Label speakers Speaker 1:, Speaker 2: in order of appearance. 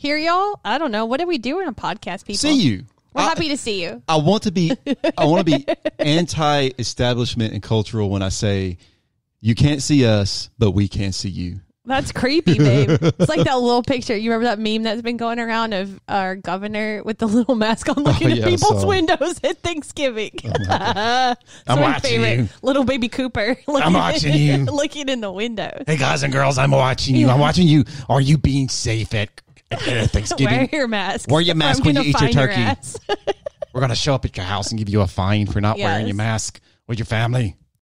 Speaker 1: Here, y'all. I don't know. What do we do in a podcast, people? See you. We're I, happy to see you.
Speaker 2: I want to be. I want to be anti-establishment and cultural when I say, "You can't see us, but we can not see you."
Speaker 3: That's creepy, babe. it's like that little picture. You remember that meme that's been going around of our governor with the little mask on oh, looking oh, yeah, at people's windows at
Speaker 4: Thanksgiving. Oh I'm watching favorite. You. Little baby Cooper. Looking, I'm watching you. looking in the window. Hey, guys and girls, I'm watching you. I'm watching
Speaker 5: you. Are you being safe at Thanksgiving.
Speaker 6: Wear
Speaker 4: your mask. Wear your mask I'm when you eat your turkey. Your
Speaker 5: We're gonna show up at your house
Speaker 6: and give you a fine for not yes. wearing your mask with your family.